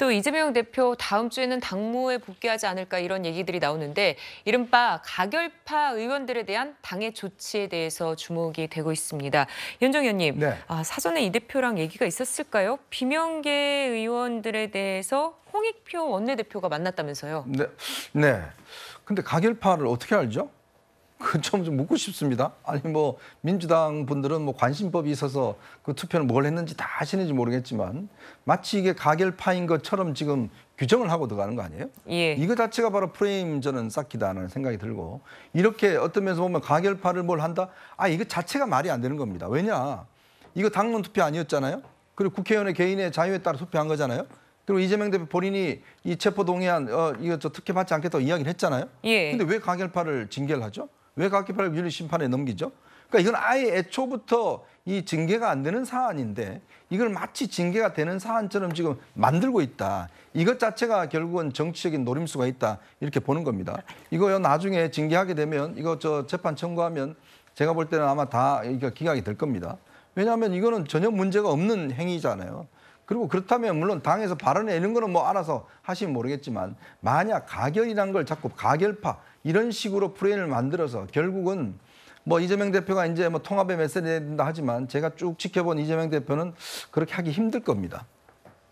또 이재명 대표 다음 주에는 당무에 복귀하지 않을까 이런 얘기들이 나오는데 이른바 가결파 의원들에 대한 당의 조치에 대해서 주목이 되고 있습니다. 현정 현님 네. 아, 사전에 이 대표랑 얘기가 있었을까요? 비명계 의원들에 대해서 홍익표 원내대표가 만났다면서요? 네. 네. 근데 가결파를 어떻게 알죠? 그점 좀 묻고 싶습니다. 아니 뭐 민주당 분들은 뭐 관심법이 있어서 그 투표는 뭘 했는지 다 아시는지 모르겠지만 마치 이게 가결파인 것처럼 지금 규정을 하고 들어가는 거 아니에요? 예. 이거 자체가 바로 프레임 저는 쌓기다는 생각이 들고 이렇게 어떤 면에서 보면 가결파를 뭘 한다? 아 이거 자체가 말이 안 되는 겁니다. 왜냐 이거 당론 투표 아니었잖아요. 그리고 국회의원의 개인의 자유에 따라 투표한 거잖아요. 그리고 이재명 대표 본인이 이 체포 동의안 어 이거 저 특혜 받지 않겠다고 이야기를 했잖아요. 예. 근데 왜 가결파를 징계를 하죠? 왜 각기파를 윤리 심판에 넘기죠? 그러니까 이건 아예 애초부터 이 징계가 안 되는 사안인데 이걸 마치 징계가 되는 사안처럼 지금 만들고 있다. 이것 자체가 결국은 정치적인 노림수가 있다. 이렇게 보는 겁니다. 이거요 나중에 징계하게 되면 이거 저 재판 청구하면 제가 볼 때는 아마 다 그러니까 기각이 될 겁니다. 왜냐하면 이거는 전혀 문제가 없는 행위잖아요. 그리고 그렇다면 물론 당에서 발언해 이런 거는 뭐 알아서 하시면 모르겠지만 만약 가결이란 걸 자꾸 가결파 이런 식으로 프레임을 만들어서 결국은 뭐 이재명 대표가 이제 뭐 통합의 메시지를 된다 하지만 제가 쭉 지켜본 이재명 대표는 그렇게 하기 힘들 겁니다.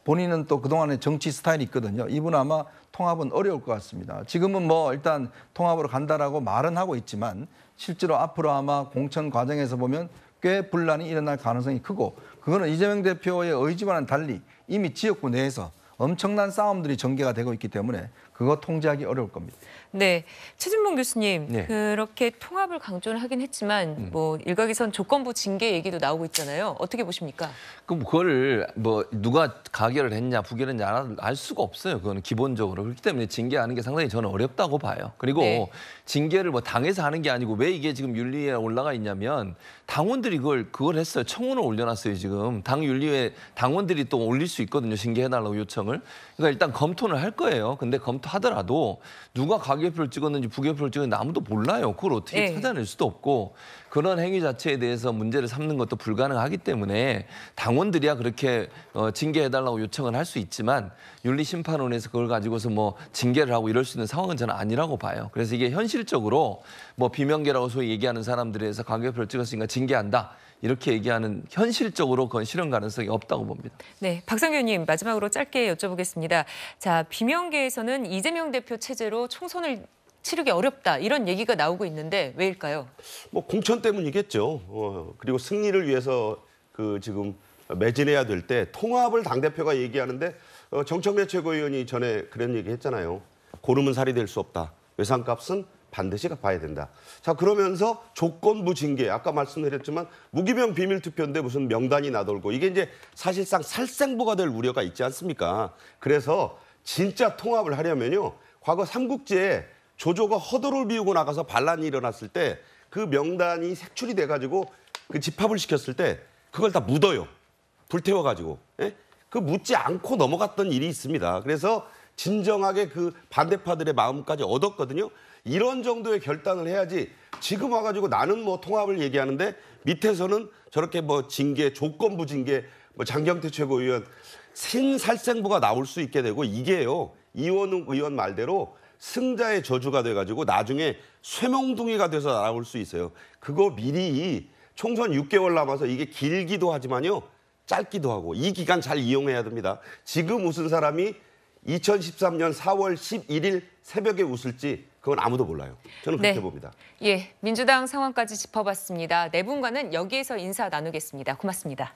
본인은 또 그동안의 정치 스타일이 있거든요. 이분 아마 통합은 어려울 것 같습니다. 지금은 뭐 일단 통합으로 간다라고 말은 하고 있지만 실제로 앞으로 아마 공천 과정에서 보면 꽤 분란이 일어날 가능성이 크고 그거는 이재명 대표의 의지와는 달리 이미 지역구 내에서 엄청난 싸움들이 전개가 되고 있기 때문에 그거 통제하기 어려울 겁니다. 네, 최진봉 교수님 네. 그렇게 통합을 강조를 하긴 했지만 음. 뭐 일각에선 조건부 징계 얘기도 나오고 있잖아요. 어떻게 보십니까? 그럼 그거를 뭐 누가 가결을 했냐 부결했냐 알 수가 없어요. 그거는 기본적으로 그렇기 때문에 징계하는 게 상당히 저는 어렵다고 봐요. 그리고 네. 징계를 뭐 당에서 하는 게 아니고 왜 이게 지금 윤리에 올라가 있냐면 당원들이 그걸 그걸 했어요. 청원을 올려놨어요 지금 당 윤리에 당원들이 또 올릴 수 있거든요. 징계해달라고 요청을. 그러니까 일단 검토는 할 거예요. 근데 검토 하더라도 누가 가계표를 찍었는지 부계표를 찍었는지 아무도 몰라요. 그걸 어떻게 네. 찾아낼 수도 없고 그런 행위 자체에 대해서 문제를 삼는 것도 불가능하기 때문에 당원들이야 그렇게 어, 징계해달라고 요청을 할 수 있지만 윤리심판원에서 그걸 가지고서 뭐 징계를 하고 이럴 수 있는 상황은 저는 아니라고 봐요. 그래서 이게 현실적으로 뭐 비명계라고 소위 얘기하는 사람들에서 가격표를 찍었으니까 징계한다. 이렇게 얘기하는 현실적으로 그건 실현 가능성이 없다고 봅니다. 네, 박상규님 마지막으로 짧게 여쭤보겠습니다. 자, 비명계에서는 이재명 대표 체제로 총선을 치르기 어렵다 이런 얘기가 나오고 있는데 왜일까요? 뭐 공천 때문이겠죠. 어, 그리고 승리를 위해서 그 지금 매진해야 될 때 통합을 당 대표가 얘기하는데 어, 정청래 최고위원이 전에 그런 얘기했잖아요. 고름은 살이 될 수 없다. 외상값은 반드시 갚아야 된다. 자 그러면서 조건부 징계 아까 말씀드렸지만 무기명 비밀 투표인데 무슨 명단이 나돌고 이게 이제 사실상 살생부가 될 우려가 있지 않습니까? 그래서 진짜 통합을 하려면요 과거 삼국지에 조조가 허도를 비우고 나가서 반란이 일어났을 때 그 명단이 색출이 돼가지고 그 집합을 시켰을 때 그걸 다 묻어요. 불태워가지고. 예? 그 묻지 않고 넘어갔던 일이 있습니다. 그래서 진정하게 그 반대파들의 마음까지 얻었거든요. 이런 정도의 결단을 해야지 지금 와가지고 나는 뭐 통합을 얘기하는데 밑에서는 저렇게 뭐 징계, 조건부 징계, 뭐 장경태 최고위원 신살생부가 나올 수 있게 되고 이게요. 이원웅 의원 말대로 승자의 저주가 돼가지고 나중에 쇠몽둥이가 돼서 나올수 있어요. 그거 미리 총선 6개월 남아서 이게 길기도 하지만요. 짧기도 하고 이 기간 잘 이용해야 됩니다. 지금 웃은 사람이 2013년 4월 11일 새벽에 웃을지 그건 아무도 몰라요. 저는 그렇게 네. 봅니다. 예, 민주당 상황까지 짚어봤습니다. 네 분과는 여기에서 인사 나누겠습니다. 고맙습니다.